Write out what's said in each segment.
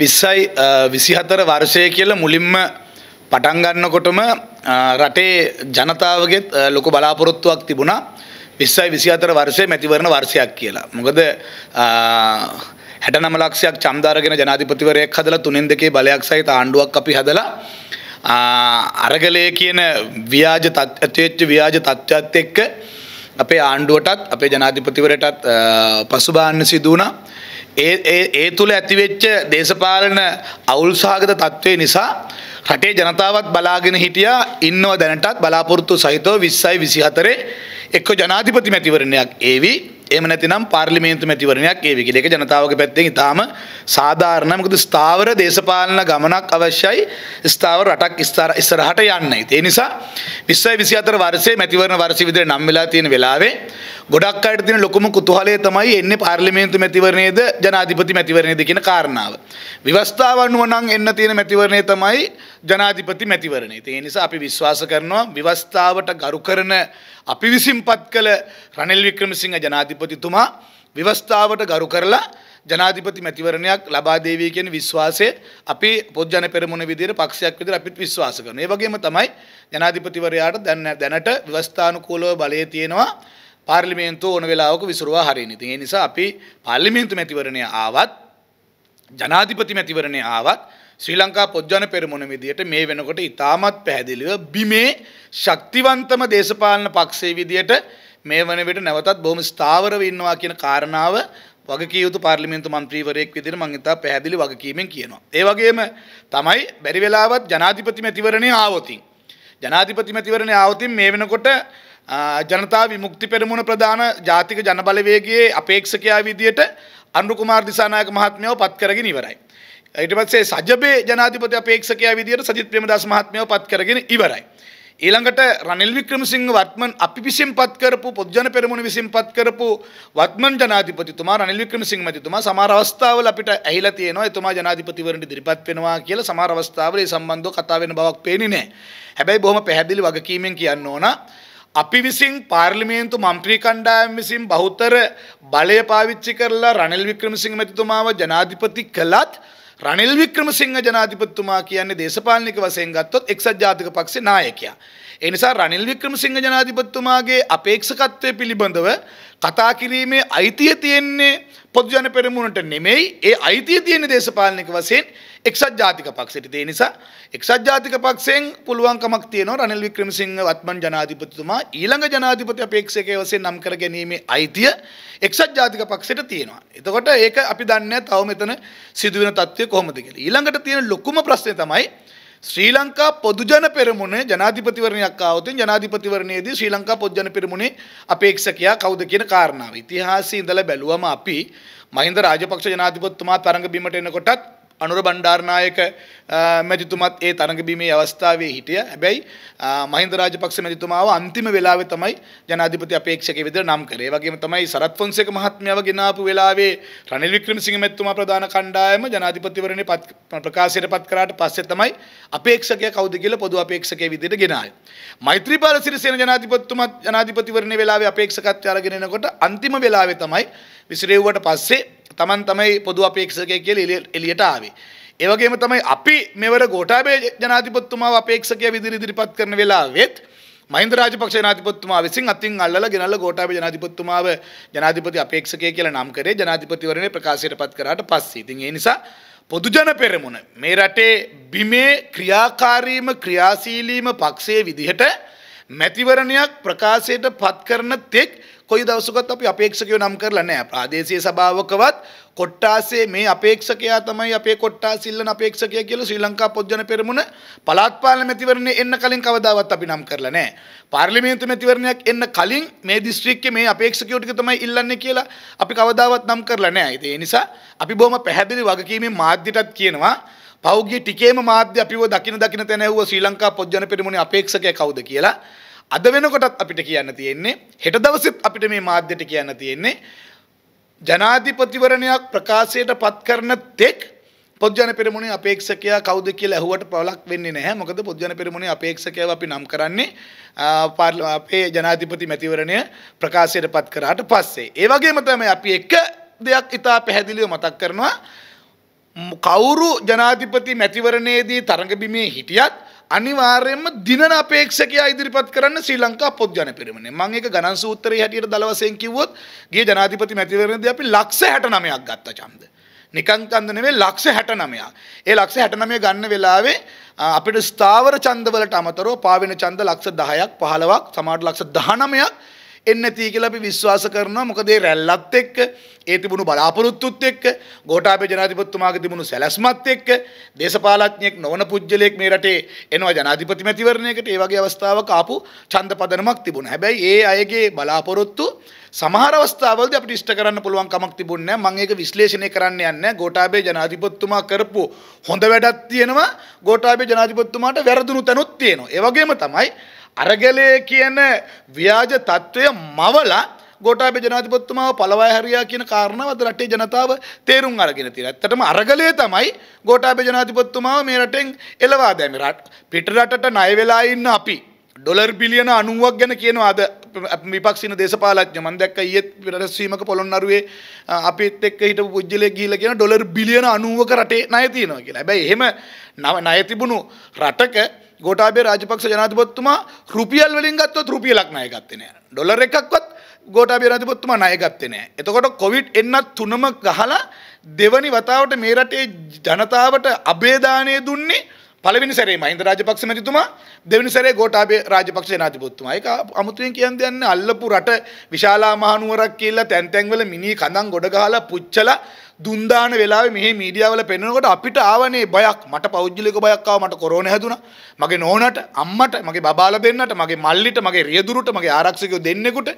විස්සයි විසිහතර වර්ෂය කියල මුලින්ම පටන්ගන්නකොටම රටේ ජනතාවගෙත් ලොකු බලාපොරොත්තුවක් තිබුණා විස්සයි විසිහතර වර්ෂය මැතිවරණ වර්ෂයක් කියලා. මොකද හැට නමලක්ෂයක් චම්දාරගෙන ජනාධිපතිවරයක් හදල තුනෙන් දෙකේ බලයක් සහිත ආණ්ඩුවක් අපි හදලා අරගලය කියන ව්‍යාජ තත්ත්වේච්ච ව්‍යාජ තත්ත්වත් එක්ක අපේ ආණ්ඩුවටත් අපේ ජනාධිපතිවරටත් පසුබාන්න සිදුවනා ඒ ඒ තුල ඇතිවෙච්ච දේශපාලන අවුල් සහගත තත්ත්වය නිසා රටේ ජනතාවත් බලාගෙන හිටියා ඉන්නව දැනටත් බලාපොරොත්තු සහිතව 20යි 24 එක්ක ජනාධිපති මැතිවරණයක් ඒවි එහෙම නැතිනම් පාර්ලිමේන්තු මැතිවරණයක් ඒවි කියලා. ඒක ජනතාවගේ පැත්තෙන් ඉතාම සාධාරණ මොකද ස්ථාවර දේශපාලන ගමනක් අවශ්‍යයි. ස්ථාවර රටක් ඉස්සරහට යන්නයි. ඒ නිසා 20යි 24 වර්ෂයේ මැතිවරණ වර්ෂය විදිහට නම් වෙලා තියෙන වෙලාවේ ගොඩක් අයට තියෙන ලොකුම කුතුහලය තමයි එන්නේ පාර්ලිමේන්තු මැතිවරණයේද ජනාධිපති මැතිවරණයේද කියන කාරණාව. විවස්ථාවන් වුණනම් එන්න තියෙන මැතිවරණය තමයි ජනාධිපති මැතිවරණය. ඒ නිසා අපි විශ්වාස කරනවා විවස්ථාවට ගරු කරන අපි විසින්පත් කළ රනිල් වික්‍රමසිංහ ජනාධිපතිතුමා විවස්ථාවට ගරු කරලා ජනාධිපති මැතිවරණයක් ලබා දේවී කියන විශ්වාසය අපි පොජ්ජන පෙරමුණ විදිහට පක්ෂයක් විදිහට අපිත් විශ්වාස කරනවා. ඒ වගේම තමයි ජනාධිපතිවරයාට දැන් දැනට විවස්ථානුකූලව බලය තියෙනවා. පාර්ලිමේන්තුව ඕන වෙලාවක විසුරුවා හරින. ඉතින් ඒ නිසා අපි පාර්ලිමේන්තු මැතිවරණය ආවත් ජනාධිපති මැතිවරණය ආවත් ශ්‍රී ලංකා පොජ්ජන පෙරමුණ විදියට මේ වෙනකොට ඉතාමත් පැහැදිලිව බිමේ ශක්තිවන්තම දේශපාලන පක්ෂයේ විදියට මේ වන විට නැවතත් බොහොම ස්ථාවරව ඉන්නවා කියන කාරණාව වගකිය යුතු පාර්ලිමේන්තු මන්ත්‍රීවරයෙක් විදිහට මම හිතා පැහැදිලි වගකීමෙන් කියනවා. ඒ වගේම තමයි බැරි වෙලාවත් ජනාධිපති මැතිවරණයේ ආවොතින් ජනාධිපති මැතිවරණයේ ආවොතින් මේ වෙනකොට ජනතා විමුක්ති පෙරමුණ ප්‍රධාන ජාතික ජනබලවේගයේ අපේක්ෂකයා විදියට අනුකුමාර් දිසානායක මහත්මයව පත් කරගෙන ඉවරයි. ඊට පස්සේ සජබේ ජනාධිපති අපේක්ෂකයා විදියට සජිත් ප්‍රේමදාස මහත්මයව පත් කරගෙන ඉවරයි. ඊළඟට රනිල් වික්‍රමසිංහ වත්මන් අපි විසින් පත් කරපු පොදුජන පෙරමුණ විසින් පත් කරපු වත්මන් ජනාධිපතිතුමා රනිල් වික්‍රමසිංහ මැතිතුමා සමහර අවස්ථාවල අපිට ඇහිලා තියෙනවා එතුමා ජනාධිපතිවරණ ඉදිරිපත් වෙනවා කියලා සමහර අවස්ථාවල ඒ සම්බන්ධව කතා වෙන බවක් පේන්නේ නැහැ. හැබැයි බොහොම පැහැදිලි වගකීමෙන් කියන්න ඕනා අපි විසින් පාර්ලිමේන්තු මන්ත්‍රී කණ්ඩායම් විසින් බහුතර බලය පාවිච්චි කරලා රනිල් වික්‍රමසිංහ මැතිතුමාව ජනාධිපති කළත් රනිල් වික්‍රමසිංහ ජනාධිපතිතුමා කියන්නේ දේශපාලනික වශයෙන් ගත්තොත් එක්සත් ජාතික පක්ෂේ නායකයා. ඒ නිසා රනිල් වික්‍රමසිංහ ජනාධිපතිතුමාගේ අපේක්ෂකත්වය පිළිබඳව කතා කිරීමේ අයිතිය තියෙන්නේ පොදු ජන පෙරමුණට නෙමෙයි ඒ අයිතිය තියෙන්නේ දේශපාලනික වශයෙන් එක්සත් ජාතික පක්ෂයට ඒ නිසා එක්සත් ජාතික පක්ෂයෙන් පුළුවන්කමක් තියෙනවා රනිල් වික්‍රමසිංහ වත්මන් ජනාධිපතිතුමා ඊළඟ ජනාධිපති අපේක්ෂකය වශයෙන් නම් කර ගැනීමේ අයිතිය එක්සත් ජාතික පක්ෂයට තියෙනවා. එතකොට ඒක අපි දන්නේ තව මෙතන සිදුවෙන තත්ත්වය කොහොමද කියලා. ඊළඟට තියෙන ලොකුම ප්‍රශ්නේ තමයි ශ්‍රී ලංකා පොදුජන පෙරමුණේ ජනාධිපතිවරණයක් ආවොතින් ජනාධිපතිවරණයේදී ශ්‍රී ලංකා පොදුජන පෙරමුණේ අපේක්ෂකයා කවුද කියන කාරණාව. ඉතිහාසයේ ඉඳලා බැලුවම අපි මහින්ද රාජපක්ෂ ජනාධිපතිතුමා තරඟ බිමට එනකොටත් අනුර බණ්ඩාරනායක මැතිතුමත් ඒ තරඟබීමේ අවස්ථාවේ හිටිය හැබැයි මහින්ද රාජපක්ෂ මැතිතුමාව අන්තිම වෙලාවේ තමයි ජනාධිපති අපේක්ෂකයෙ විදිහට නම් කරේ. ඒ වගේම තමයි සරත් ෆොන්සේක මහත්මයාව ගෙනාපු වෙලාවේ රනිල් වික්‍රමසිංහ මැතිතුමා ප්‍රධාන කණ්ඩායම ජනාධිපතිවරණේ ප්‍රකාශයට පත් කරාට පස්සේ තමයි අපේක්ෂකයා කවුද කියලා පොදු අපේක්ෂකයෙ විදිහට ගෙනාවේ. මෛත්‍රීපාල සිරිසේන ජනාධිපතිතුමත් ජනාධිපතිවරණේ වෙලාවේ අපේක්ෂකත්වය අරගෙන එනකොට අන්තිම වෙලාවේ තමයි විසිරෙව්වට පස්සේ තමන් තමයි පොදු අපේක්ෂකය කියලා එළියට ආවේ. ඒ වගේම තමයි අපි මෙවර ගෝඨාභය ජනාධිපතිතුමාව අපේක්ෂකය විදිහට ඉදිරිපත් කරන වෙලාවෙත් මහින්ද රාජපක්ෂ ජනාධිපතිතුමා විසින් අතින් අල්ලලා ගෙනල්ලා ගෝඨාභය ජනාධිපතිතුමාව ජනාධිපති අපේක්ෂකය කියලා නම් කරේ ජනාධිපතිවරණේ ප්‍රකාශයටපත් කරාට පස්සේ. ඉතින් ඒ නිසා පොදුජන පෙරමුණ මේ රටේ බිමේ ක්‍රියාකාරීම ක්‍රියාශීලීම පක්ෂයේ විදිහට මැතිවරණයක් ප්‍රකාශයට පත් කරන තෙක් කොයි දවසකත් අපි අපේක්ෂකයෝ නම් කරලා නැහැ. ප්‍රාදේශීය සභාවකවත් කොට්ටාසේ මේ අපේක්ෂකයා තමයි අපේ කොට්ටාස ඉල්ලන අපේක්ෂකයා කියලා ශ්‍රී ලංකා පොත්ජන පෙරමුණ පළාත් පාර්ලිමේන්තු මැතිවරණේ එන්න කලින් කවදාවත් අපි නම් කරලා නැහැ. පාර්ලිමේන්තු මැතිවරණයක් එන්න කලින් මේ දිස්ත්‍රික්කයේ මේ අපේක්ෂකයෝ ටික තමයි ඉල්ලන්නේ කියලා අපි කවදාවත් නම් කරලා නැහැ. ඉතින් ඒ නිසා අපි බොහොම පැහැදිලි වගකීමෙන් මාධ්‍යටත් කියනවා පෞගගේ ටිකේම මාධ්‍ය අපිව දකින දකින තැනැව්ව ශ්‍රී ලංකා පොද්ජන පිරිමුණ අපේක්ෂක කවුද කියලා අද වෙනකොටත් අපිට කියන්න තියෙන්නේ හෙට දවසෙත් අපිට මේ මාධ්‍යට කියන්න තියෙන්නේ ජනාධිපතිවරණයක් ප්‍රකාශයට පත් කරන තෙක් පොද්ජන පෙරමුණේ අපේක්ෂකයා කවුද කියලා ඇහුවට පළක් වෙන්නේ නැහැ. මොකද පොද්ජන පෙරමුණේ අපේක්ෂකයව අපි නම් කරන්නේ අපේ ජනාධිපති මැතිවරණය ප්‍රකාශයට පත් කරාට පස්සේ. ඒ වගේම තමයි අපි එක දෙයක් ඉතා පැහැදිලිව මතක් කරනවා කවුරු ජනාධිපති මැතිවරණයේදී තරඟ බිමේ හිටියත් අනිවාර්යෙන්ම දිනන අපේක්ෂකයා ඉදිරිපත් කරන්න ශ්‍රී ලංකා පොත් ජන පෙරමුණේ. මම ඒක ගණන් සූත්‍රයේ හැටියට දල වශයෙන් කිව්වොත් ගිය ජනාධිපති මැතිවරණයේදී අපි ලක්ෂ 69ක් ගත්තා ඡන්ද. නිකං ඡන්ද නෙමෙයි ලක්ෂ 69ක්. ඒ ලක්ෂ 69 ගන්න වෙලාවේ අපිට ස්ථාවර ඡන්දවලට අමතරව පාවෙන ඡන්ද ලක්ෂ 10ක් 15ක් සමහර ලක්ෂ 19ක් එන්න නැති කියලා අපි විශ්වාස කරනවා මොකද ඒ රැල්ලත් එක්ක ඒ තිබුණු බලාපොරොත්තුත් එක්ක ගෝඨාභය ජනාධිපතිතුමාගේ තිබුණු සැලැස්මත් එක්ක දේශපාලඥයෙක් නොවන පුජ්‍යලයක් මේ රටේ එනවා ජනාධිපති මැතිවරණයකට ඒ වගේ අවස්ථාවක් ආපු ඡන්ද පදනමක් තිබුණා. හැබැයි ඒ අයගේ බලාපොරොත්තු සමහර අවස්ථාවලදී අපිට ඉෂ්ට කරන්න පුළුවන් කමක් තිබුණේ නැහැ. මම ඒක විශ්ලේෂණය කරන්න යන්නේ නැහැ. ගෝඨාභය ජනාධිපතිතුමා කරපු හොඳ වැඩක් තියෙනවා. ගෝඨාභය ජනාධිපතිතුමාට වැරදුණු තැනුත් තියෙනවා. ඒ වගේම තමයි අරගලය කියන ව්‍යාජ තත්ත්වය මවලා ගෝටාබේ ජනාධිපතිතුමාව පළවය හරියා කියන කාරණාව අද රටේ ජනතාව තේරුම් අරගෙන තියෙනවා. ඇත්තටම අරගලය තමයි ගෝටාබේ ජනාධිපතිතුමාව මේ රටෙන් එලවා දැමි රට පිට රටට ණය වෙලා ඉන්න අපි ඩොලර් බිලියන 90ක් ගැන කියනවා අද විපක්ෂන දේශපාලඥ මම දැක්ක ඊයේ රැස්වීමක පොළොන්නරුවේ අපිත් එක්ක හිටපු පුජ්‍යලේ ගිහිල්ලා කියන ඩොලර් බිලියන 90ක රටේ ණය තියෙනවා කියලා. හැබැයි එහෙම ණය තිබුණු රටක ගෝටාබේ රාජපක්ෂ ජනාධිපතිතුමා රුපියල් වලින් ගත්තොත් රුපියලක් ණය ගත්තේ නෑ. ඩොලර් එකක්වත් ගෝටාබේ රාජපක්ෂතුමා ණය ගත්තේ නෑ. එතකොට කොවිඩ් එන්නත් තුනම ගහලා දෙවනි වතාවට මේ රටේ ජනතාවට අබේදානය දුන්නේ පළවෙනි සැරේ මහින්ද රාජපක්ෂ මැතිතුමා දෙවෙනි සැරේ ගෝඨාභය රාජපක්ෂ ජනාධිපතිතුමා. ඒක අමුතුවෙන් කියන්නේ යන්නේ අල්ලපු රට විශාලා මහනුවරක් කියලා තැන් තැන්වල මිනි කඳන් ගොඩ ගහලා පුච්චලා දුන්දාන වෙලාවේ මෙහි මීඩියාවල පෙන්වනකොට අපිට ආවනේ බයක් මට පෞද්ගලික බයක් ආවා මට කොරෝනා හැදුනා මගේ නෝනට අම්මට මගේ බබාලා දෙන්නට මගේ මල්ලිට මගේ රියදුරුට මගේ ආරක්ෂකයෝ දෙන්නෙකුට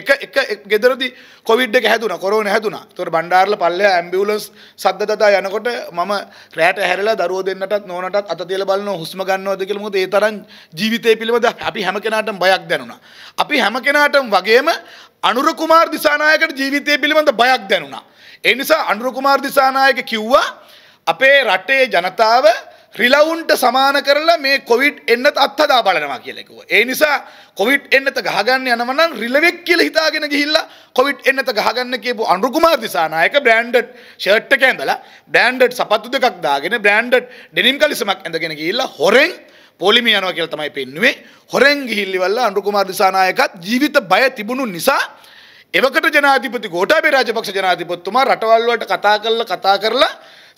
එක එක ගෙදරදී කොවිඩ් එක හැදුනා කොරෝනා හැදුනා ඒතකොට බණ්ඩාරල පල්ලෙහා ඇම්බියුලන්ස් සද්ද දදා යනකොට මම රැට හැරලා දරුවෝ දෙන්නටත් නෝනටත් අත තියලා බලනවා හුස්ම ගන්නවද කියලා මොකද ඒ තරම් ජීවිතය පිළිබඳ අපි හැම කෙනාටම බයක් දැනුණා අපි හැම කෙනාටම වගේම අනුර කුමාර් දිසානායකට ජීවිතය පිළිබඳ බයක් දැනුණා ඒ නිසා අනුර කුමාර දිසානායක කිව්වා අපේ රටේ ජනතාව රිලවුන්ට සමාන කරලා මේ කොවිඩ් එන්නත් අත්හදා බලනවා කියලා කිව්වා. ඒ නිසා කොවිඩ් එන්නත ගහගන්න යනවා නම් රිලෙවෙක් කියලා හිතාගෙන ගිහිල්ලා කොවිඩ් එන්නත ගහගන්න කියපු අනුර කුමාර දිසානායක බ්‍රෑන්ඩඩ් ෂර්ට් එක ඇඳලා බ්‍රෑන්ඩඩ් සපත්තු දෙකක් දාගෙන බ්‍රෑන්ඩඩ් ඩෙනිම් කලිසමක් ඇඳගෙන ගිහිල්ලා හොරෙන් පොලිමි යනවා කියලා තමයි පෙන්නුවේ හොරෙන් ගිහිල්ලිවල්ලා අනුර කුමාර දිසානායකත් ජීවිත බය තිබුණු නිසා එවකට ජනාධිපති ගෝටාබේ රාජපක්ෂ ජනාධිපතිතුමා රටවල් වලට කතා කළා කතා කරලා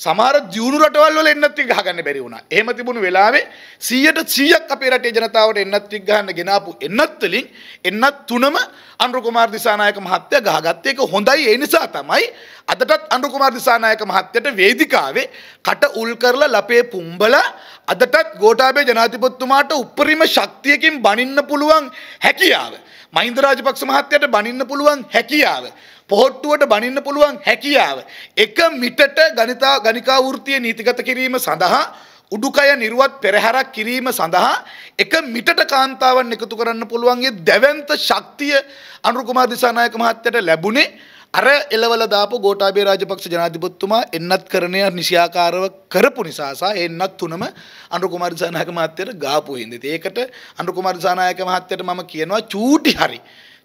සමහර දියුණු රටවල් වල එන්නත් ගහගන්න බැරි වුණා. එහෙම තිබුණු වෙලාවේ 100ට 100ක් අපේ රටේ ජනතාවට එන්නත් ගහන්න ගෙනාපු එන්නත් වලින් එන්නත් තුනම අනුර කුමාර දිසානායක මහත්තයා ගහගත්තේ ඒක හොඳයි ඒ නිසා තමයි අදටත් අනුර කුමාර දිසානායක මහත්තයට වේදිකාවේ කට උල් කරලා ලපේ පුම්බලා අදටත් ගෝඨාභය ජනාධිපතිතුමාට උපරිම ශක්තියකින් බනින්න පුළුවන් හැකියාව මහින්ද රාජපක්ෂ මහත්තයට බනින්න පුළුවන් හැකියාව පොහොට්ටුවට බනින්න පුළුවන් හැකියාව. එක මිටට ගණිතා ගණිකා වෘත්තිය නීතිගත කිරීම සඳහා උඩුකය නිර්වත් පෙරහැරක් කිරීම සඳහා එක මිටට කාන්තාවන් එකතු කරන්න පුළුවන්ගේ දැවන්ත ශක්තිය අනුකුමාර දිසානායක මහත්තයට ලැබුණේ අර එලවල දාපු ගෝඨාභය රාජපක්ෂ ජනාධිපතිතුමා එන්නත් කරණය නිසියාකාරව කරපු නිසා සහ එන්නත් තුනම අනුකුමාර දිසානායක මහත්තයට ගාපු හින්දා ඒකට අනුකුමාර දිසානායක මහත්තයට මම කියනවා චූටි හරි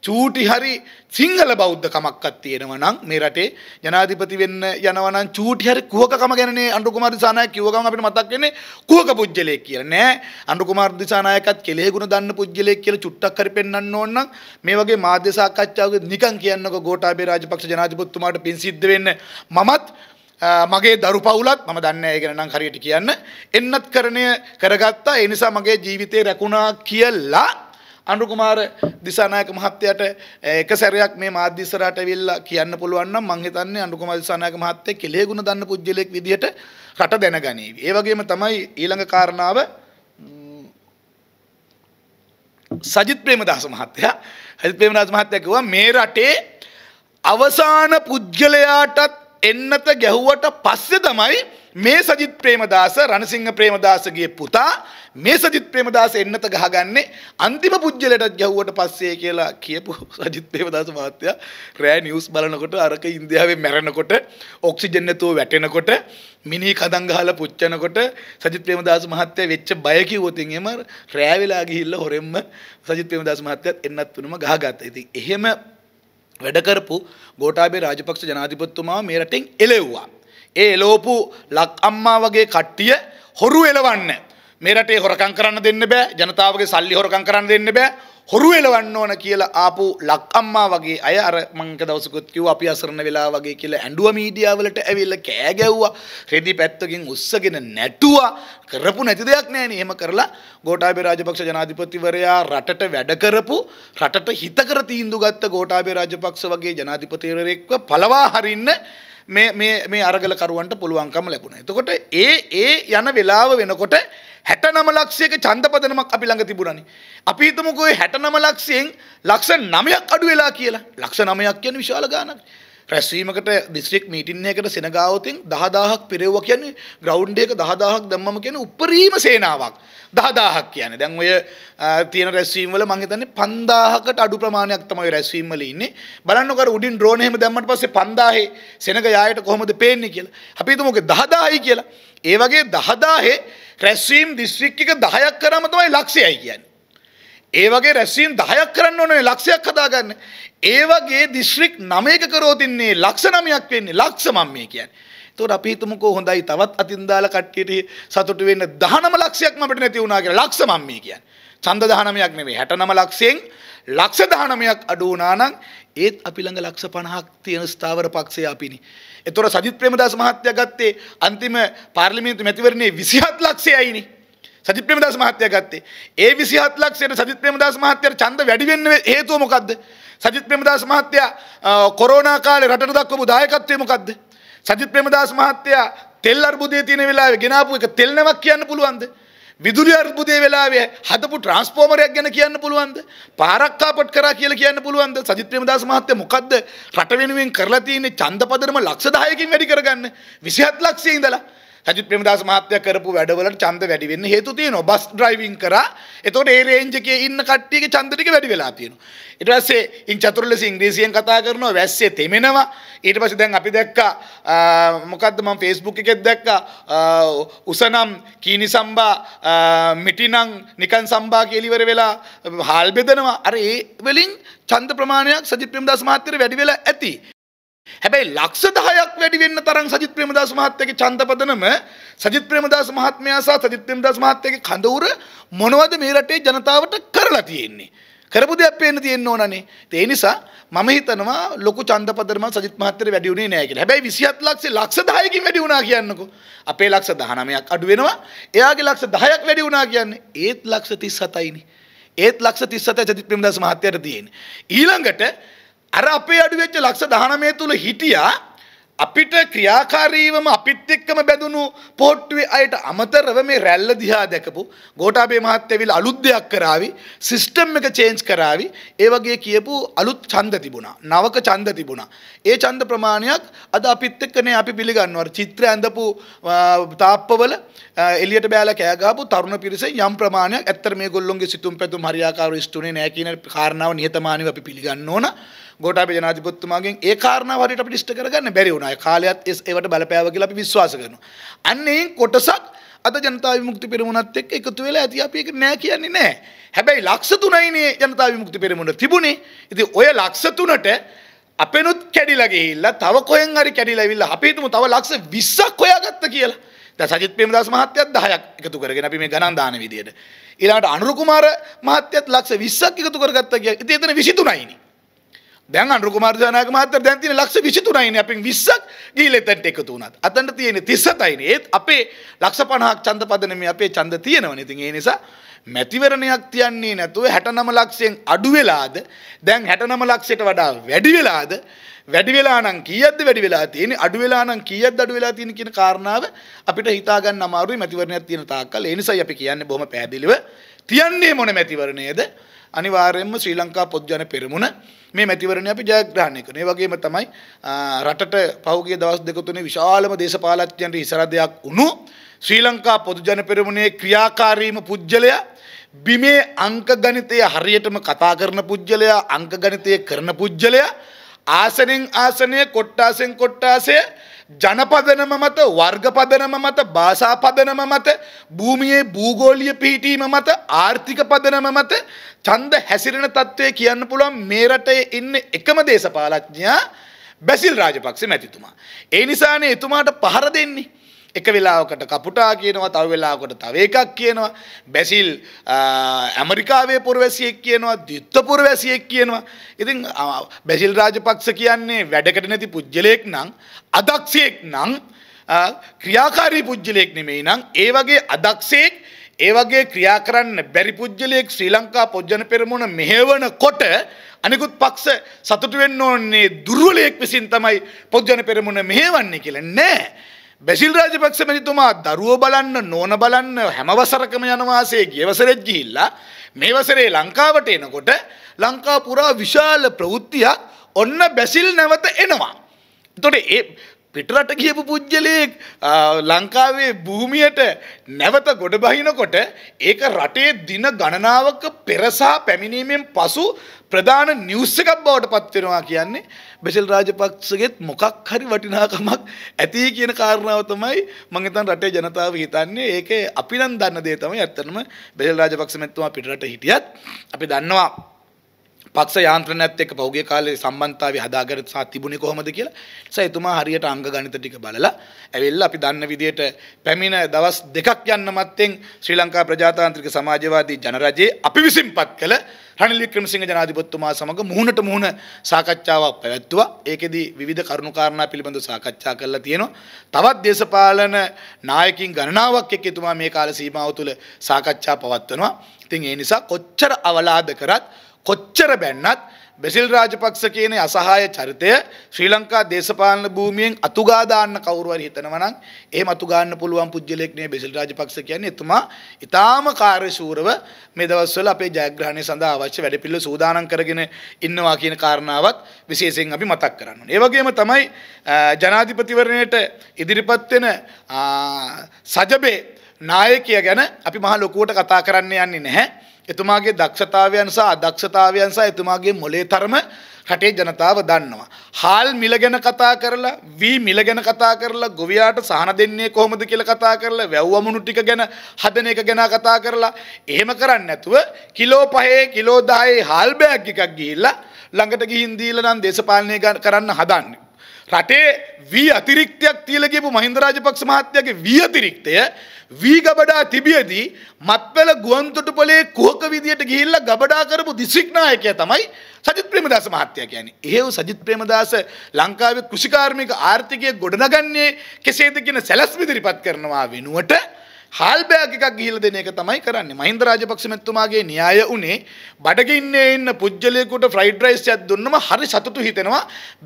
චූටි හරි සිංහල බෞද්ධකමක්වත් තියෙනවා නම් මේ රටේ ජනාධිපති වෙන්න යනවා නම් චූටි හරි කුහකකම ගැනනේ අනුර කුමාර දිසානායක කිව්ව ගමන් අපිට මතක් වෙන්නේ කුහක පුජ්‍යලයක් කියලා නෑ අනුර කුමාර දිසානායකත් කෙලෙහි ගුණ දන්න පුජ්‍යලයක් කියලා චුට්ටක් හරි පෙන්වන්න ඕන නම් මේ වගේ මාධ්‍ය සාකච්ඡාවක නිකන් කියන්නකෝ ගෝඨාභය රාජපක්ෂ ජනාධිපතිතුමාට පින් සිද්ධ වෙන්න මමත් මගේ දරු පවුලත් මම දන්න ඒ ගැන නම් හරියට කියන්න එන්නත් කරණය කරගත්තා ඒ නිසා මගේ ජීවිතේ රැකුණා කියලා අනුකුමාර දිසානායක මහත්තයට එක සැරයක් මේ මාධ්‍ය ඉස්සරහට ඇවිල්ලා කියන්න පුළුවන් නම් මං හිතන්නේ අනුකුමාර දිසානායක මහත්තයා කෙලෙහි ගුණ දන්න පුජ්‍යලෙක් විදිහට රට දැනගනීවි. ඒ වගේම තමයි ඊළඟ කාරණාව සජිත් ප්‍රේමදාස මහත්තයා සජිත් ප්‍රේමදාස මහත්තයා කිව්වා මේ රටේ අවසාන පුජ්‍යලයාටත් එන්නත ගැහුවට පස්සේ තමයි මේ සජිත් ප්‍රේමදාස රණසිංහ ප්‍රේමදාසගේ පුතා මේ සජිත් ප්‍රේමදාස එන්නත ගහගන්නේ අන්තිම පුජ්‍යලයටත් ගැහුවට පස්සේ කියලා කියපු සජිත් ප්‍රේමදාස මහත්තයා රෑ නිවුස් බලනකොට අරක ඉන්දියාවේ මැරෙනකොට ඔක්සිජන් නැතුව වැටෙනකොට මිනි කඳන් ගහලා පුච්චනකොට සජිත් ප්‍රේමදාස මහත්තයා වෙච්ච බය කිව්වොත් එහෙම රෑ වෙලා ගිහිල්ලා හොරෙන්ම සජිත් ප්‍රේමදාස මහත්තයාත් එන්නත් තුනම ගහගත්තා. ඉතින් එහෙම වැඩ කරපු ගෝඨාභය රාජපක්ෂ ජනාධිපතිතුමා මේ රටෙන් එළෙව්වා. ඒ එලෝපු ලක් අම්මා වගේ කට්ටිය හොරු එලවන්න. මේ රටේ හොරකම් කරන්න දෙන්න බෑ. ජනතාවගේ සල්ලි හොරකම් කරන්න දෙන්න බෑ. හොරු එලවන්න ඕන කියලා ආපු ලක් අම්මා වගේ අය අර මංක දවසකුත් කිව්වා අපි අසරණ වෙලා වගේ කියලා ඇඬුව මීඩියා වලට ඇවිල්ලා කෑ ගැව්වා රෙදි පැත්තකින් උස්සගෙන නැටුවා කරපු නැති දෙයක් නෑනේ එහෙම කරලා ගෝඨාභය රාජපක්ෂ ජනාධිපතිවරයා රටට වැඩ කරපු රටට හිතකර තීන්දුව ගත්ත ගෝඨාභය රාජපක්ෂ වගේ ජනාධිපතිවරයෙක්ව පළවා හරින්න මේ අරගලකරුවන්ට පුළුවන්කම ලැබුණ. එතකොට ඒ ඒ යන වෙලාව වෙනකොට හැට නම ලක්ෂයක චන්දපදනමක් අපි ළඟ තිබුණනි. අපි හිතමුකෝ හැට නම ලක්ෂයෙන් ලක්ෂ නමයක් අඩු වෙලා කියලා ලක්ෂ නමයක් කියන විශාල ගානක්. රැස්වීමකට දිස්ත්‍රික් මීටින් එකකට සෙනගාවතින් 10000ක් පිරෙව්වා කියන්නේ ග්‍රවුන්ඩ් එක 10000ක් දැම්මම කියන්නේ උපරිම සේනාවක් 10000ක් කියන්නේ දැන් ඔය තියෙන රැස්වීම් වල මම හිතන්නේ 5000කට අඩු ප්‍රමාණයක් තමයි රැස්වීම් වල ඉන්නේ බලන්නකෝ අර උඩින් ඩ්‍රෝන් එහෙම දැම්මට පස්සේ 5000 සෙනග යායට කොහොමද පේන්නේ කියලා අපි හිතමුකෝ 10000යි කියලා ඒ වගේ 10000 රැස්වීම් දිස්ත්‍රික් එක 10ක් කරාම තමයි ලක්ෂයයි කියන්නේ ඒ වගේ රැස්වීම් 10ක් කරන්න ඕනේ ලක්ෂයක් හදාගන්න. ඒ වගේ දිස්ත්‍රික් 9ක කරෝතින්නේ ලක්ෂ 9ක් වෙන්නේ ලක්ෂ මම මේ කියන්නේ. එතකොට අපි හිතමුකෝ හොඳයි තවත් අතින් දාලා කට්ටියට සතුටු වෙන්න 19 ලක්ෂයක්ම අපිට නැති වුණා කියලා ලක්ෂ මම මේ කියන්නේ. ඡන්ද 19ක් නෙවෙයි 69 ලක්ෂයෙන් ලක්ෂ 19ක් අඩු වුණා නම් ඒත් අපි ළඟ ලක්ෂ 50ක් තියෙන ස්ථාවර පක්ෂය අපිනේ. එතකොට සජිත් ප්‍රේමදාස මහත්තයා ගත්තේ අන්තිම පාර්ලිමේන්තු මැතිවරණයේ 27 ලක්ෂයයිනේ. සජිත් ප්‍රේමදාස මහත්තයා ගත්තේ. ඒ 27 ලක්ෂයට සජිත් ප්‍රේමදාස මහත්තයාට ඡන්ද වැඩි වෙන්න හේතුව මොකද්ද? සජිත් ප්‍රේමදාස මහත්තයා කොරෝනා කාලේ රටට දක්වපු දායකත්වය මොකද්ද? සජිත් ප්‍රේමදාස මහත්තයා තෙල් අර්බුදයේ තියෙන වෙලාවේ ගෙනාපු එක තෙල් නැවක් කියන්න පුළුවන්ද? විදුලි අර්බුදයේ වෙලාවේ හදපු ට්‍රාන්ස්ෆෝමරයක් ගැන කියන්න පුළුවන්ද? පාරක් කාපට් කරා කියලා කියන්න පුළුවන්ද? සජිත් ප්‍රේමදාස මහත්තයා මොකද්ද රට වෙනුවෙන් කරලා තියෙන්නේ ඡන්ද පදනම ලක්ෂ 10කින් වැඩි කරගන්න 27 ලක්ෂයේ ඉඳලා රජිත් ප්‍රේමදාස මහත්තයා කරපු වැඩවලට ඡන්ද වැඩි වෙන්න හේතු තියෙනවා. බස් ඩ්‍රයිවිං කරා. එතකොට ඒ රේන්ජ් එකේ ඉන්න කට්ටියගේ ඡන්ද ටික වැඩි වෙලා තියෙනවා. ඊට පස්සේ ඉන් චතුර ලෙස ඉංග්‍රීසියෙන් කතා කරනවා, වැස්සේ තෙමෙනවා. ඊට පස්සේ දැන් අපි දැක්කා මොකද්ද මම Facebook එකෙත් දැක්කා උසනම් කීනි සම්බා මිටිනම් නිකන් සම්බා කියලා ඉවර වෙලා හාල් බෙදනවා. අර ඒ වලින් ඡන්ද ප්‍රමාණයක් සජිත් ප්‍රේමදාස මහත්තයාට වැඩි වෙලා ඇති. හැබැයි ලක්ෂ 10ක් වැඩි වෙන්න තරම් සජිත් ප්‍රේමදාස මහත්තයාගේ ඡන්දපදනම සජිත් ප්‍රේමදාස මහත්මයා සහ සජිත් ප්‍රේමදාස මහත්තයාගේ කඳවුර මොනවද මේ රටේ ජනතාවට කරලා තියෙන්නේ කරපු දෙයක් පේන්න තියෙන්න ඕනනේ ඒ නිසා මම හිතනවා ලොකු ඡන්දපදනම සජිත් මහත්තයාට වැඩි උනේ නැහැ කියලා. හැබැයි 27 ලක්ෂේ ලක්ෂ 10කින් වැඩි වුණා කියන්නකෝ. අපේ ලක්ෂ 19ක් අඩු වෙනවා. එයාගේ ලක්ෂ 10ක් වැඩි වුණා කියන්නේ ඒත් ලක්ෂ 37යිනේ. ඒත් ලක්ෂ 37යි සජිත් ප්‍රේමදාස මහත්තයාට තියෙන්නේ. ඊළඟට අර අපේ අඩු වෙච්ච ලක්ෂ 19 තුල හිටියා අපිට ක්‍රියාකාරීවම අපිත් එක්කම බැඳුණු පොට්ටුවේ අයට අමතරව මේ රැල්ල දිහා දැකපු ගෝඨාභය මහත්තයවිල අලුත් දෙයක් කරાવી සිස්ටම් එක චේන්ජ් කරાવી ඒ වගේ කියපු අලුත් ඡන්ද තිබුණා නවක ඡන්ද තිබුණා ඒ ඡන්ද ප්‍රමාණයක් අද අපිත් එක්කනේ අපි පිළිගන්නවා චිත්‍ර ඇඳපු තාප්පවල එලියට බෑලා කෑ ගහපු තරුණ පිරිස යම් ප්‍රමාණයක් ඇත්තට මේගොල්ලොන්ගේ සිතුම් පැතුම් හරියාකාරව ඉස්තුනේ නැහැ කියන කාරණාව නිහතමානීව අපි පිළිගන්න ඕන ගෝඨාභය ජනාධිපතිතුමාගෙන් ඒ කාරණාව හරියට අපිට ඉෂ්ට කරගන්න බැරි වුණා. ඒ කාලයත් ඒවට බලපෑවා කියලා අපි විශ්වාස කරනවා. අන්න ඒ කොටසක් අද ජනතා විමුක්ති පෙරමුණත් එක්ක එකතු වෙලා ඇති අපි ඒක නෑ කියන්නේ නෑ. හැබැයි ලක්ෂ 3යිනේ ජනතා විමුක්ති පෙරමුණ තිබුණේ. ඉතින් ඔය ලක්ෂ 3ට අපෙනුත් කැඩිලා ගිහිල්ලා තව කොහෙන් හරි කැඩිලා ඇවිල්ලා අපි හිතමු තව ලක්ෂ 20ක් හොයාගත්ත කියලා. දැන් සජිත් ප්‍රේමදාස මහත්තයත් 10ක් එකතු කරගෙන අපි මේ ගණන් දාන විදියට. ඊළඟට අනුරු කුමාර මහත්තයත් ලක්ෂ 20ක් එකතු කරගත්තා කියලා. ඉතින් එතන 23යිනේ. දැන් අනුර කුමාර ජානක මහත්තයා දැන් තියෙන ලක්ෂ 23යිනේ අපෙන් 20ක් ගිහිල්ලා එතනට එකතු වුණත්. අතනට තියෙන්නේ 37යිනේ. ඒත් අපේ ලක්ෂ 50ක් ඡන්ද පදනමේ අපේ ඡන්ද තියෙනවනේ. ඉතින් ඒ නිසා මැතිවරණයක් තියන්නේ නැතුව 69 ලක්ෂයෙන් අඩු වෙලාද දැන් 69 ලක්ෂයට වඩා වැඩි වෙලාද වැඩි වෙලා නම් කීයක්ද වැඩි වෙලා තියෙන්නේ අඩු වෙලා නම් කීයක්ද අඩු වෙලා තියෙන්නේ කියන කාරණාව අපිට හිතා ගන්න අමාරුයි මැතිවරණයක් තියෙන තාක්කල් ඒ නිසායි අපි කියන්නේ බොහොම පැහැදිලිව තියන්නේ මොන මැතිවරණයද අනිවාර්යයෙන්ම ශ්‍රී ලංකා පොදුජන පෙරමුණ මේ මැතිවරණය අපි ජයග්‍රහණය කරනවා. ඒ වගේම තමයි රටට පහුගිය දවස් දෙක තුනේ විශාලම දේශපාලඥයන්ට ඉසරදයක් වුණු ශ්‍රී ලංකා පොදුජන පෙරමුණේ ක්‍රියාකාරීම පුජ්‍යලයා බිමේ අංකගණිතය හරියටම කතා කරන පුද්ගලයා අංකගණිතය කරන පුද්ගලයා ආසනෙන් ආසනය කොට්ටාසෙන් කොට්ටාසය ජනපදනම මත වර්ගපදනම මත භාෂා පදනම මත භූමියේ භූගෝලිය පිහිටීම මත ආර්ථික පදනම මත ඡන්ද හැසිරෙන තත්ත්වය කියන්න පුළුවන් මේ රටේ ඉන්න එකම දේශපාලඥයා බැසිල් රාජපක්ෂ මැතිතුමා. ඒ නිසානේ එතුමාට පහර දෙන්නේ. එක වෙලාවකට කපුටා කියනවා තව වෙලාවකට තව එකක් කියනවා බැසිල් ඇමරිකාවේ පුරවැසියෙක් කියනවා ද්විත්ව පුරවැසියෙක් කියනවා ඉතින් බැසිල් රාජපක්ෂ කියන්නේ වැඩකට නැති පුජ්‍යලයක් නම් අදක්ෂයෙක් නම් ක්‍රියාකාරී පුජ්‍යලයක් නෙමෙයි නම් ඒ වගේ අදක්ෂයෙක් ඒ වගේ ක්‍රියා කරන්න බැරි පුජ්‍යලයක් ශ්‍රී ලංකා පොජ්ජන පෙරමුණ මෙහෙවන කොට අනිකුත් පක්ෂ සතුටු වෙන්න ඕනේ දුර්වලයෙක් විසින් තමයි පොජ්ජන පෙරමුණ මෙහෙවන්නේ කියලා නෑ බැසිල් රාජපක්ෂ මැතිතුමා දරුවෝ බලන්න නෝන බලන්න හැම වසරකම යනවාසේ ගිය වසරෙත් ගිහිල්ලා මේ වසරේ ලංකාවට එනකොට ලංකා පුරා විශාල ප්‍රවෘත්තියක් ඔන්න බැසිල් නැවත එනවා. එතකොට ඒ පිටරට ගියපු පුද්ගලයෙක් ලංකාවේ භූමියට නැවත ගොඩ බහිනකොට ඒක රටේ දින ගණනාවක පෙරසා පැමිණීමෙන් පසු ප්‍රධාන නිවස් එකක් බවට පත් වෙනවා කියන්නේ බෙසල් රාජපක්ෂගෙත් මොකක් හරි වටිනාකමක් ඇති කියන කාරණාව තමයි මම හිතන රටේ ජනතාව හිතන්නේ ඒකේ අපි නම් දන්න දේ තමයි ඇත්තටම බෙසල් රාජපක්ෂ මැතිතුමා පිටරට හිටියත් අපි දන්නවා පත්ස යාන්ත්‍රණයත් එක්ක පහුගිය කාලේ සම්බන්ධතාවය හදාගෙන සා තිබුණේ කොහොමද කියලා. නිසා එතුමා හරියට අංග ගණිත ටික බලලා ඇවිල්ලා අපි දන්න විදිහට පැමිණ දවස් දෙකක් යන්න මත්තෙන් ශ්‍රී ලංකා ප්‍රජාතාන්ත්‍රික සමාජවාදී ජනරජයේ අපි විසින්පත් කළ රනිල් වික්‍රමසිංහ ජනාධිපතිතුමා සමග මුහුණට මුහුණ සාකච්ඡාවක් පැවැත්තුවා. ඒකෙදී විවිධ කරුණු කාරණා පිළිබඳව සාකච්ඡා කරලා තියෙනවා. තවත් දේශපාලන නායකින් ගණනාවක් එක්ක එතුමා මේ කාල සීමාව තුළ සාකච්ඡා පවත්වනවා. ඉතින් ඒ නිසා කොච්චර අවලාද කරත් කොච්චර බැන්නත් බෙසිල් රාජපක්ෂ කියන අසහාය චරිතය ශ්‍රී ලංකා දේශපාලන භූමියෙන් අතුගා දාන්න කවුරු හරි හිතනවා නම් එහෙම අතු ගන්න පුළුවන් පුජ්‍යලෙක් නේ බෙසිල් රාජපක්ෂ කියන්නේ එතුමා ඊටාම කාර්යශූරව මේ දවස්වල අපේ ජයග්‍රහණය සඳහා අවශ්‍ය වැඩපිළිවෙල සූදානම් කරගෙන ඉන්නවා කියන කාරණාවත් විශේෂයෙන් අපි මතක් කරන්න ඕනේ. ඒ වගේම තමයි ජනාධිපතිවරණයට ඉදිරිපත් වෙන සජබේ නායකය ගැන අපි මහ ලොකුවට කතා කරන්න යන්නේ නැහැ. එතුමාගේ දක්ෂතාවයන් සහ අදක්ෂතාවයන් සහ එතුමාගේ මොලේ තරම රටේ ජනතාව දන්නවා. හාල් මිල ගැන කතා කරලා, වී මිල ගැන කතා කරලා, ගොවියාට සහන දෙන්නේ කොහොමද කියලා කතා කරලා, වැව්වමුණු ටික ගැන හදන එක ගැන කතා කරලා, එහෙම කරන්නේ නැතුව කිලෝ 5, කිලෝ 10 හාල් බෑග් එකක් ගිහිල්ලා ළඟට ගිහින් දීලා නම් දේශපාලනය කරන්න හදන්නේ. රටේ වී අතිරික්තයක් තියලා කියපු මහින්ද රාජපක්ෂ මහත්තයාගේ වී අතිරික්තය වී ගබඩා තිබියදී මත්පැල ගුවන්තොටුපලේ කුහක විදියට ගිහිල්ලා ගබඩා කරපු දිස්ත්‍රික් නායකයා තමයි සජිත් ප්‍රේමදාස මහත්තයා කියන්නේ. එහෙව් සජිත් ප්‍රේමදාස ලංකාවේ කෘෂිකාර්මික ආර්ථිකය ගොඩනගන්නේ කෙසේද කියන සැලැස්ම ඉදිරිපත් කරනවා වෙනුවට හාල්බෑග් එකක් ගිහිල්ලා දෙන එක තමයි කරන්නේ. මහින්ද රාජපක්ෂ මැතිතුමාගේ න්‍යාය උනේ බඩගින්නේ ඉන්න පුජ්‍යලයකට ෆ්‍රයිඩ් රයිස් එකක් දුන්නම හරි සතුටු හිතෙනවා.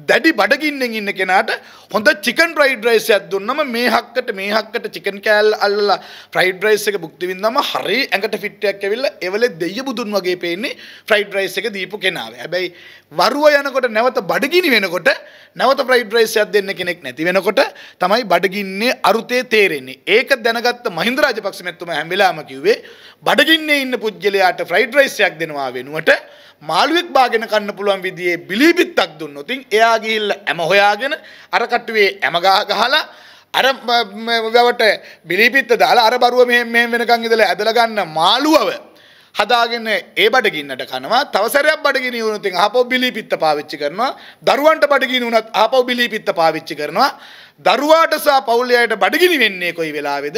දැඩි බඩගින්නෙන් ඉන්න කෙනාට හොඳ චිකන් ෆ්‍රයිඩ් රයිස් එකක් දුන්නම මේ හක්කට මේ හක්කට චිකන් කෑල්ල අල්ලලා ෆ්‍රයිඩ් රයිස් එක භුක්ති විඳනම හරි ඇඟට ෆිට් එකක් ඇවිල්ලා එවලේ දෙය බුදුන් වගේ පේන්නේ ෆ්‍රයිඩ් රයිස් එක දීපු කෙනාව. හැබැයි වරුව යනකොට නැවත බඩගිනි වෙනකොට නැවත ෆ්‍රයිඩ් රයිස්යක් දෙන්න කෙනෙක් නැති වෙනකොට තමයි බඩගින්නේ අරුතේ තේරෙන්නේ. ඒක දැනගත්ත මහින්ද රාජපක්ෂ මැතිතුමා හැම වෙලාවම කිව්වේ බඩගින්නේ ඉන්න පුජ්‍යලයාට ෆ්‍රයිඩ් රයිස්යක් දෙනවා වෙනුවට මාළුවෙක් බාගෙන කන්න පුළුවන් විදිහේ බිලිපිත්තක් දුන්නොත් එයා ගිහිල්ලා හැම හොයාගෙන අර කට්ටුවේ හැම ගහලා අර වැවට බිලිපිත්ත දාලා අර බරුව මෙහෙම මෙහෙම වෙනකන් ඉඳලා ඇදලා ගන්න මාළුවව හදාගෙන ඒ බඩගින්නට කනවා තවසරයක් බඩගිනි වුණොත් ආපහු බිලී පිත්ත පාවිච්චි කරනවා දරුවන්ට බඩගිනි වුණත් ආපහු බිලී පිත්ත පාවිච්චි කරනවා දරුවාට සහ පවුලයට බඩගිනි වෙන්නේ කොයි වෙලාවේද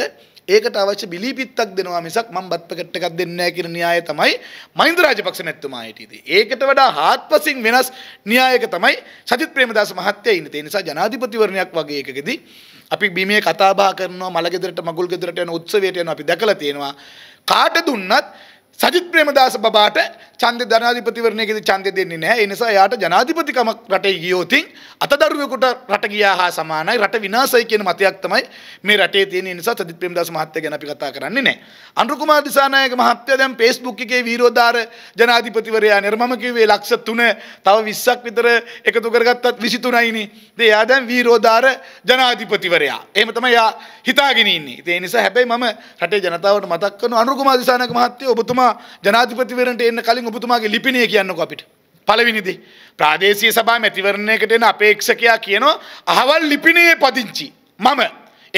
ඒකට අවශ්‍ය බිලී පිත්තක් දෙනවා මිසක් මම බත් පැකට් එකක් දෙන්නේ නැහැ කියන න්‍යාය තමයි මහින්ද රාජපක්ෂ මැතිතුමා හිටියේ. ඒකට වඩා හාත්පසින් වෙනස් න්‍යායක තමයි සජිත් ප්‍රේමදාස මහත්තයා ඉන්නේ. ඒ නිසා ජනාධිපතිවරණයක් වගේ එකකදී අපි බීමේ කතා බහ කරනවා මලගෙදරට මගුල් ගෙදරට යන උත්සවයට යන අපි දැකලා තියෙනවා. කාට දුන්නත් සජිත් ප්‍රේමදාස බබාට ඡන්දේ ජනාධිපතිවරණයකදී ඡන්දේ දෙන්නේ නැහැ. ඒ නිසා එයාට ජනාධිපතිකම රටේ ගියෝතින් අතදරුවෙකුට රට ගියා හා සමානයි. රට විනාශයි කියන මතයක් තමයි මේ රටේ තියෙන නිසා සජිත් ප්‍රේමදාස මහත්තයා ගැන අපි කතා කරන්නේ නැහැ. අනුර කුමාර දිසානායක මහත්තයා දැන් Facebook එකේ විරෝධාර ජනාධිපතිවරයා නිර්මම කිව්වේ ලක්ෂ 3 තව 20ක් විතර එකතු කරගත්තත් 23යිනේ. ඉතින් එයා දැන් විරෝධාර ජනාධිපතිවරයා. එහෙම තමයි එයා හිතාගෙන ඉන්නේ. ඉතින් ඒ නිසා හැබැයි මම රටේ ජනතාවට මතක් කරනවා අනුර කුමාර දිසානායක මහත්තයා ඔබතුමා කියනවා ජනාධිපතිවරට එන්න කලින් ඔබතුමාගේ ලිපිනය කියන්නක අපිට. පලවිනිදි. ප්‍රාදේශය සභා මැතිවරණයකට එන අපේක්ෂකයා කියනවා අහවල් ලිපිනයේ පදිංචි. මම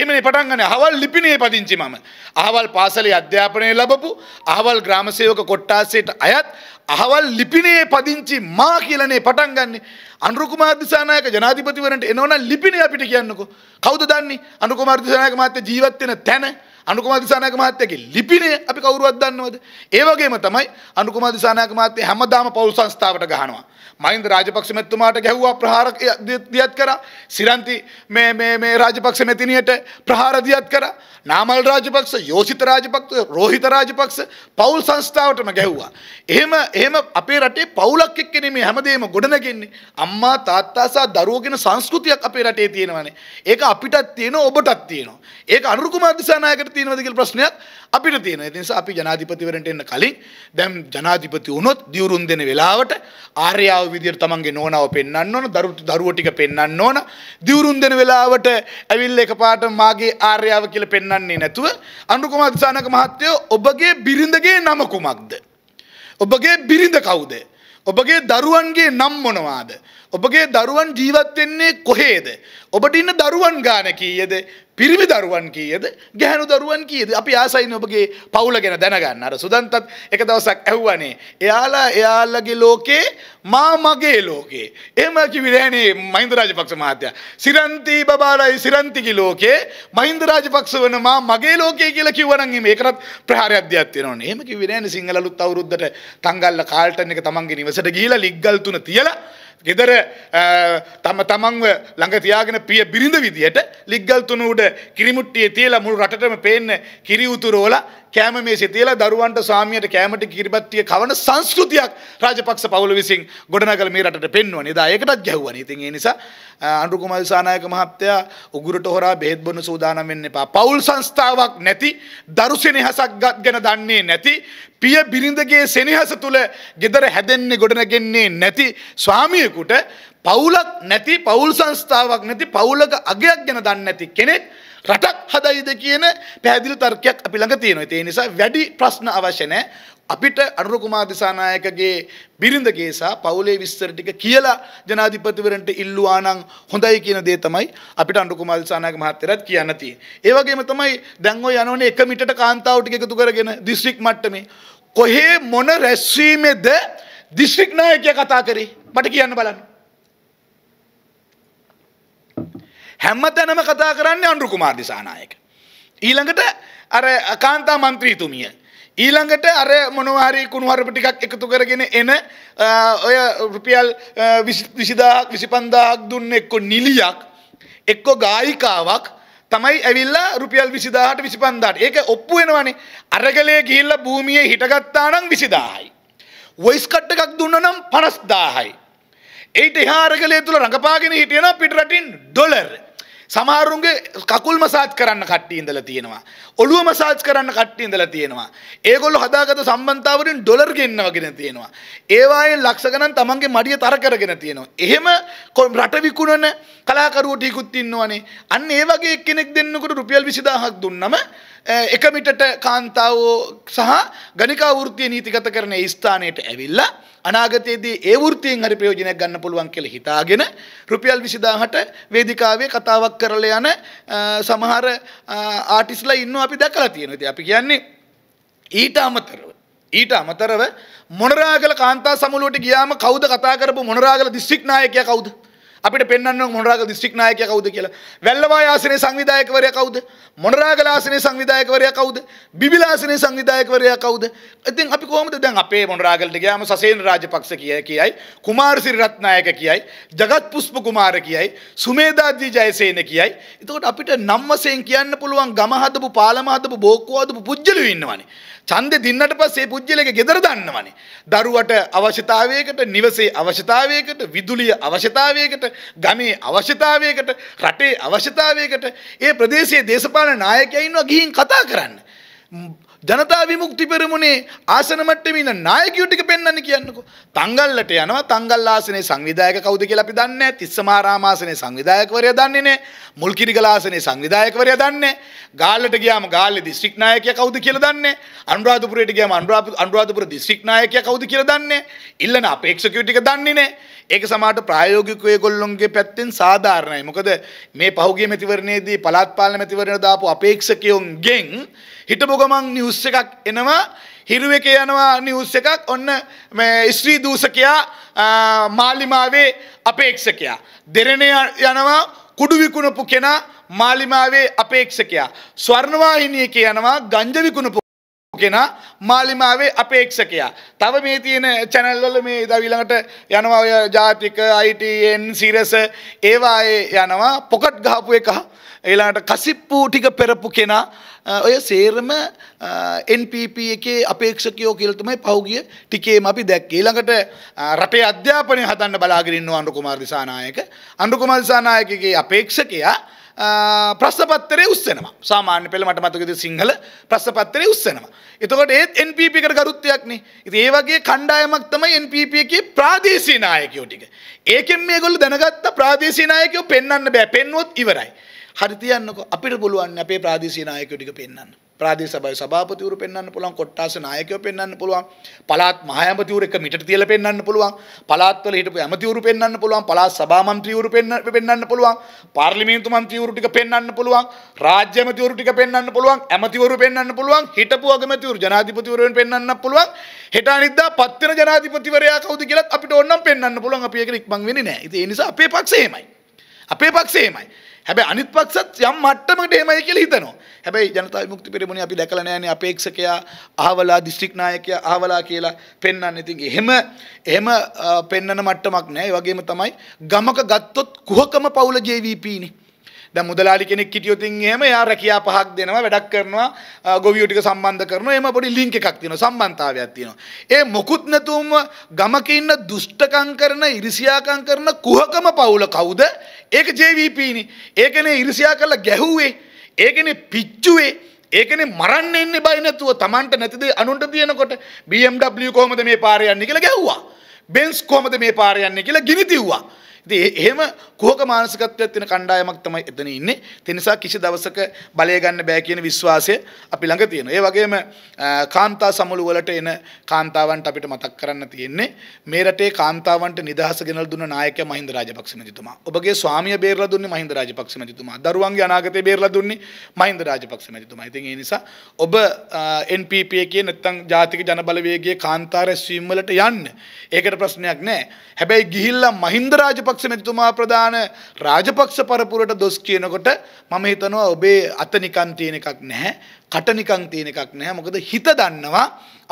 එමනි පටන්ගන හවල් ලිපිනේ පදිංචි මම. අහවල් පාසල අධ්‍යාපනය ලබපු අහවල් ග්‍රාමසයෝක කොට්ටාසේට අයත් අහවල් ලිපිනේ පදිංචි මා කියලනේ පටන්ගන්නේ අනුකුමාර්දිසානයක ජනාධිපතිවරට එනවන ලිපින අපිට කියන්නකු. කෞද දන්නේ අනුකුමාර්දිසානයක මත ජීවත්වෙන තැන අනුකුමාර දිසානායක මහත්තයාගේ ලිපිණය අපි කවුරුවත් දන්නවද? ඒ වගේම තමයි අනුකුමාර දිසානායක මහත්තයා හැමදාම පෞල් සංස්ථාවට ගහනවා. මහින්ද රාජපක්ෂ මෙතුමාට ගැහුවා ප්‍රහාර දියත් කරා. සිරන්ති මේ මේ මේ රාජපක්ෂ මෙතිනියට ප්‍රහාර දියත් කරා. නාමල් රාජපක්ෂ, යෝෂිත රාජපක්ෂ, රෝහිත රාජපක්ෂ පවුල් සංස්ථාවටම ගැහුවා. එහෙම එහෙම අපේ රටේ පවුලක් එක්ක නෙමෙයි හැමදේම ගොඩනගන්නේ. අම්මා තාත්තා සහ දරුවෝ කියන සංස්කෘතියක් අපේ රටේ තියෙනවානේ. ඒක අපිටත් තියෙනවා ඔබටත් තියෙනවා. ඒක අනුර කුමාර දිසානායකට තියෙනවද කියලා ප්‍රශ්නයක් අපිට තියෙනවා. ඒ නිසා අපි ජනාධිපතිවරන්ට එන්න කලින් දැන් ජනාධිපති වුණොත් දියුරුම් දෙන වෙලාවට ආර්යාව කතාව විදියට තමන්ගේ නෝනාව පෙන්වන්න ඕන දරුවෝ ටික පෙන්වන්න ඕන දිවුරුන් දෙන වෙලාවට ඇවිල්ලා එකපාරට මාගේ ආර්යාව කියලා පෙන්වන්නේ නැතුව අනුකුමාර දිසානක මහත්තයෝ ඔබගේ බිරිඳගේ නම කුමක්ද ඔබගේ බිරිඳ කවුද ඔබගේ දරුවන්ගේ නම් මොනවාද ඔබගේ දරුවන් ජීවත් වෙන්නේ කොහේද? ඔබට ඉන්න දරුවන් ගාන කීයද? පිරිමි දරුවන් කීයද? ගැහණු දරුවන් කීයද? අපි ආසයිනේ ඔබගේ පවුල ගැන දැනගන්න. අර සුදන්තත් එක දවසක් ඇහුවානේ. එයාලා එයාලගේ ලෝකේ මා මගේ ලෝකේ. එහෙම කිව්වේ නෑනේ මහින්ද රාජපක්ෂ මහත්තයා. සිරන්ති බබාලයි සිරන්තිගේ ලෝකේ මහින්ද රාජපක්ෂ වන මා මගේ ලෝකේ කියලා කිව්වනම් එimhe ඒකටත් ප්‍රහාරයක් දෙයක් තියෙනවනේ. එහෙම කිව්වේ නෑනේ සිංහල අලුත් අවුරුද්දට තංගල්ල කාල්ටන් එක තමන්ගේ නිවසට ගිහිලා ලිග්ගල් තුන තියලා ගෙදර තම තමන්ව ළඟ තියාගෙන පිය බිරිඳ විදියට ලිග්ගල් තුන උඩ කිරිමුට්ටියේ තියලා මුළු රටටම පේන්න කිරි උතුරවලා කෑම මේසේ තියලා දරුවන්ට ස්වාමියට කෑමට කිරිබත්තිය කවන සංස්කෘතියක් රාජපක්ෂ පවුල විසින් ගොඩනගල මේ රටට පෙන්වන. එදා ඒකටත් ගැහුවනේ. ඉතින් ඒ නිසා අනුර කුමාර සානායක මහත්තයා උගුරට හොරා බෙහෙත් බොන්න සූදානම් වෙන්න එපා. පවුල් සංස්ථාවක් නැති දරු සෙනෙහසක් ගැන දන්නේ නැති පිය බිරිඳගේ සෙනෙහස තුළ ගෙදර හැදෙන්නේ ගොඩනැගෙන්නේ නැති ස්වාමියෙකුට පවුලක් නැති පවුල් සංස්ථාවක් නැති පවුලක අගයක් ගැන දන්නේ නැති කෙනෙක් රටක් හදයිද කියන පැහැදිලි තර්කයක් අපි ළඟ තියෙනවා. ඒ නිසා වැඩි ප්‍රශ්න අවශ්‍ය නැහැ. අපිට අනුර කුමාර දිසානායකගේ බිරිඳගේ සහ පවුලේ විස්තර ටික කියලා ජනාධිපතිවරන්ට ඉල්ලුවා නම් හොඳයි කියන දේ තමයි අපිට අනුර කුමාර දිසානායක මහත්තයරත් කියන්න තියෙන්නේ. ඒ වගේම තමයි දැන් ඔය යනෝනේ එක මිටට කාන්තාව ටික එකතු කරගෙන දිස්ත්‍රික් මට්ටමේ කොහේ මොන රැස්වීමේද දිස්ත්‍රික් නායකයා කතා කරේ මට කියන්න බලන්න. හැමතැනම කතා කරන්නේ අනුරු කුමාර දිසානායක. ඊළඟට අර කාන්තා മന്ത്രിතුමිය. ඊළඟට අර මොනවා හරි කුණු හරප ටිකක් එකතු කරගෙන එන ඔය රුපියල් 20000ක් 25000ක් දුන්න එක්ක නිලියක් එක්ක ගායිකාවක් තමයි ඇවිල්ලා රුපියල් 20000ට 25000ට. ඒක ඔප්පු වෙනවනේ. අරගලේ ගිහිල්ලා භූමියේ හිටගත්තා නම් 20000යි. වොයිස් කට් එකක් දුන්නා නම් 50000යි. ඒිට එහා අරගලේ තුල රඟපාගෙන හිටියන පිටරටින් ඩොලර් සමහරුන්ගේ කකුල් මසාජ් කරන්න කට්ටිය ඉඳලා තියෙනවා. ඔළුව මසාජ් කරන්න කට්ටිය ඉඳලා තියෙනවා. ඒගොල්ලෝ හදාගත්ත සම්බන්ධතාවලින් ඩොලර් ගෙන්නවගෙන තියෙනවා. ඒ වායෙන් ලක්ෂ ගණන් තමන්ගේ මඩිය තර කරගෙන තියෙනවා. එහෙම රට විකුණන කලාකරුවෝ ටිකුත් ඉන්නවනේ. අන්න ඒ වගේ එක්කෙනෙක් දෙන්නකොට රුපියල් 20000ක් දුන්නම එක මිටට කාන්තාවෝ සහ ගණිකා වෘත්තිය නීතිගත කරන ඒ ස්ථානයට ඇවිල්ලා අනාගතයේදී ඒ වෘත්තියෙන් හරි ප්‍රයෝජනයක් ගන්න පුළුවන් කියලා හිතාගෙන රුපියල් 20000ට වේදිකාවේ කතාවක් ඉලක්කමක් කරලා යන සමහර ආටිස්ලා ඉන්නවා අපි දැකලා තියෙනවා. ඉතින් අපි කියන්නේ ඊට අමතරව ඊට අමතරව මොනරාගල කාන්තා සමුළුවට ගියාම කවුද කතා කරපු මොනරාගල දිස්ත්‍රික් නායකයා කවුද? අපිට පෙන්වන්න මොනරාගල දිස්ත්‍රික් නායකයා කවුද කියලා. වැල්ලවාය ආසනයේ සංවිධායකවරයා කවුද? මොනරාගල ආසනයේ සංවිධායකවරයා කවුද? බිබිල ආසනයේ සංවිධායකවරයා කවුද? ඉතින් අපි කොහොමද දැන් අපේ මොනරාගලට ගියාම සසේන රාජපක්ෂ කියයි කියයි, කුමාර සිරිරත්නායක කියයි, జగත් පුෂ්ප කුමාර කියයි, සුමේදාජී ජයසේන කියයි. එතකොට අපිට නම් වශයෙන් කියන්න පුළුවන් ගම හදපු පාලම හදපු බෝක්කෝ හදපු පුජ්‍යලු ඉන්නවනේ. ඡන්දේ දින්නට පස්සේ පුජ්‍යලෙක ගෙදර දන්නවනේ. දරුවට අවශ්‍යතාවයකට, නිවසේ අවශ්‍යතාවයකට, විදුලිය අවශ්‍යතාවයකට ගමේ අවශ්‍යතාවයකට රටේ අවශ්‍යතාවයකට ඒ ප්‍රදේශයේ දේශපාලන නායකයා ඉන්නවා ගිහින් කතා කරන්න. ජනතා විමුක්ති පෙරමුණේ ආසන මට්ටමේ ඉන්න නායකයෝ ටික පෙන්වන්න කියන්නකෝ. තංගල්ලට යනවා තංගල් ආසනේ සංවිධායක කවුද කියලා අපි දන්නේ නැහැ. තිස්සමාරාම ආසනේ සංවිධායකවරයා දන්නේ නැහැ. මුල්කිරිගලාසනේ සංවිධායකවරයා දන්නේ ගාල්ලට ගියාම ගාල්ලේ දිස්ත්‍රික් නායකයා කවුද කියලා දන්නේ අනුරාධපුරයට ගියාම අනුරාධපුර දිස්ත්‍රික් නායකයා කවුද කියලා දන්නේ ඉල්ලන අපේක්ෂකයෝ ටික දන්නේ නැහැ ඒක සමහරට ප්‍රායෝගිකව ඒගොල්ලොන්ගේ පැත්තෙන් සාධාරණයි. මොකද මේ පහුගිය මැතිවරණයේදී පළාත් පාලන මැතිවරණ දාපු අපේක්ෂකයන්ගෙන් හිටපු ගමන් නිවුස් එකක් එනවා හිරු එක යනවා නිවුස් එකක් ඔන්න මේ ස්ත්‍රී දූෂකයා මාලිමාවේ අපේක්ෂකයා දෙරණ යනවා කුඩු විකුණපු කෙනා මාලිමාවේ අපේක්ෂකයා. ස්වර්ණවාහිනියක යනවා ගංජ විකුණපු කෙනා මාලිමාවේ අපේක්ෂකයා. තව මේ තියෙන channel වල මේ දවිලඟට යනවා ඔය ජාතික ITN සිරස ඒවායේ යනවා පොකට් ගහපු එක ඒලාට කසිප්පූ ටික පෙරපු කෙනා ඔය සේරම NPP එකේ අපේක්ෂකයෝ කියලා තමයි පහුගිය ටිකේම අපි දැක්කේ. ඊළඟට රටේ අධ්‍යාපනය හදන්න බලාගෙන ඉන්නවා අනුර කුමාර දිසානායක. අනුර කුමාර දිසානායකගේ අපේක්ෂකයා ප්‍රස්සපත්තරය උස්සනවා සාමාන්‍ය පෙළ මට මතකද සිංහල ප්‍රස්සපත්තරය උස්සනවා. එතකොට ඒත් NPP එකට ගරුත්වයක්නේ. ඉතින් ඒ වගේ කණ්ඩායමක් තමයි NPP එකේ ප්‍රාදේශීය නායකයෝ ටික. ඒකෙන් මේගොල්ලෝ දැනගත්ත ප්‍රාදේශීය නායකයෝ පෙන්වන්න බෑ. පෙන්වුවොත් ඉවරයි. හරි තියන්නකො අපිට පුළුවන් අපේ ප්‍රාදේශීය නායකයෝ ටික පෙන්වන්න. ප්‍රාදේශීය සභාවේ සභාපතිවරු පෙන්වන්න පුළුවන්, කොට්ටාස නායකයෝ පෙන්වන්න පුළුවන්, පළාත් මහ ඇමතිවරු එක මිටට තියලා පෙන්වන්න පුළුවන්, පළාත්වල හිටපු ඇමතිවරු පෙන්වන්න පුළුවන්, පළාත් සභා මන්ත්‍රීවරු පෙන්වන්න පුළුවන්, පාර්ලිමේන්තු මන්ත්‍රීවරු ටික පෙන්වන්න පුළුවන්, රාජ්‍ය ඇමතිවරු ටික පෙන්වන්න පුළුවන්, ඇමතිවරු පෙන්වන්න පුළුවන්, හිටපු අගමැතිවරු ජනාධිපතිවරුන් පෙන්වන්න පුළුවන්, හෙට අනිද්දා පත් වෙන ජනාධිපතිවරයා කවුද කියලත් අපිට ඕනනම් පෙන්වන්න පුළුවන්. අපි ඒක ඉක්මන් වෙන්නේ නැහැ. ඉතින් ඒ නිසා අපේ පක්ෂේ එහෙමයි. අපේ පක්ෂේමයි. හැබැයි අනිත් පක්ෂත් යම් මට්ටමකට එහෙමයි කියලා හිතනවා. හැබැයි ජනතා විමුක්ති පෙරමුණේ අපි දැකලා නැහැනේ අපේක්ෂකයා අහවලා දිස්ත්‍රික් නායකයා අහවලා කියලා පෙන්වන්නේ. ඉතින් එහෙම එහෙම පෙන්වන මට්ටමක් නැහැ. ඒ වගේම තමයි ගමක ගත්තොත් කුහකම පවුල JVP නේ. දැන් මුදලාලි කෙනෙක් හිටියොත් එහෙම එයා රැකියා පහක් දෙනවා වැඩක් කරනවා ගොවියෝ ටික සම්බන්ධ කරනවා එහෙම පොඩි ලින්ක් එකක් තියෙනවා සම්බන්ධතාවයක් තියෙනවා ඒ මොකුත් නැතුවම ගමක ඉන්න දුෂ්ටකම් කරන ඉරිසියාකම් කරන කුහකම පවුල කවුද ඒක JVP නේ ඒකනේ ඉරිසියා කරලා ගැහුවේ ඒකනේ පිච්චුවේ ඒකනේ මරන්න එන්න බය නැතුව Tamanට නැතිද අනුන්ට තියෙනකොට BMW කොහොමද මේ පාරේ යන්නේ කියලා ගැහුවා. බෙන්ස් කොහොමද මේ පාරේ යන්නේ කියලා ගිනි තිව්වා. ඉතින් එහෙම කුහක මානසිකත්වයක් තියෙන කණ්ඩායමක් තමයි එතන ඉන්නේ. ඒ නිසා කිසි දවසක බලය ගන්න බෑ කියන විශ්වාසය අපි ළඟ තියෙනවා. ඒ වගේම කාන්තා සමුළු වලට එන කාන්තාවන්ට අපිට මතක් කරන්න තියෙන්නේ මේ රටේ කාන්තාවන්ට නිදහස ගෙනල් දුන්න නායකයා මහින්ද රාජපක්ෂ මැතිතුමා. ඔබගේ ස්වාමිය බේරලා දුන්නේ මහින්ද රාජපක්ෂ මැතිතුමා. දරුවන්ගේ අනාගතය බේරලා දුන්නේ මහින්ද රාජපක්ෂ මැතිතුමා. ඉතින් ඒ නිසා ඔබ NPP එකේ නැත්තම් ජාතික ජනබලවේගයේ කාන්තා රැස්වීම් වලට යන්න. ඒකට ප්‍රශ්නයක් නෑ. හැබැයි ගිහිල්ලා මහින්ද රාජපක්ෂ රාජපක්ෂ මැතිතුමා ප්‍රධාන රාජපක්ෂ පරපුරට දොස් කියනකොට මම හිතනවා ඔබේ අත නිකන් තියෙන එකක් නැහැ කට නිකන් තියෙන එකක් නැහැ මොකද හිත දන්නවා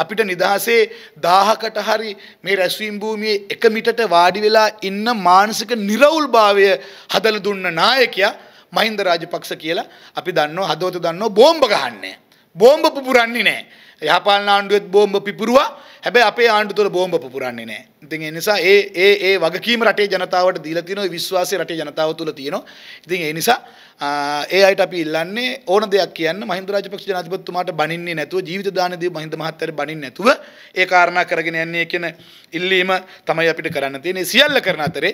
අපිට නිදහසේ 1000කට හරි මේ රැස්වීම් භූමියේ එක මිටට වාඩි වෙලා ඉන්න මානසික නිර්වෘල්භාවය හදලා දුන්න නායකයා මහින්ද රාජපක්ෂ කියලා අපි දන්නවා හදවත දන්නවා බෝම්බ ගහන්නේ බෝම්බ පුපුරන්නේ නෑ. යහපාලන ආණ්ඩුවෙත් බෝම්බ පිපුරුවා. හැබැයි අපේ ආණ්ඩුව තුළ බෝම්බ පුපුරන්නේ නෑ. ඉතින් ඒ නිසා ඒ ඒ ඒ වගකීම රටේ ජනතාවට දීලා තියෙනවා විශ්වාසය රටේ ජනතාව තුළ තියෙනවා. ඉතින් ඒ නිසා ඒ අයට අපි ඉල්ලන්නේ ඕන දෙයක් කියන්න මහින්ද රාජපක්ෂ ජනාධිපතිතුමාට බනින්නේ නැතුව ජීවිත දානදී මහින්ද මහත්තයාට බනින්නේ නැතුව ඒ කාරණා කරගෙන යන්නේ කියන ඉල්ලීම තමයි අපිට කරන්න තියෙන්නේ සියල්ල කරන අතරේ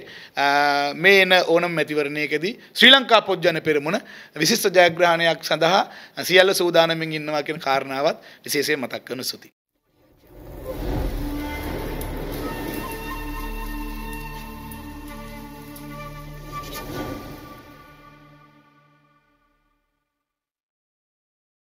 මේ එන ඕනම මැතිවරණයකදී ශ්‍රී ලංකා පොත්ජන පෙරමුණ විශිෂ්ට ජයග්‍රහණයක් සඳහා සියල්ල සූදානමින් ඉන්නවා කියන කාරණාවත් විශේෂයෙන් මතක් කරන සුති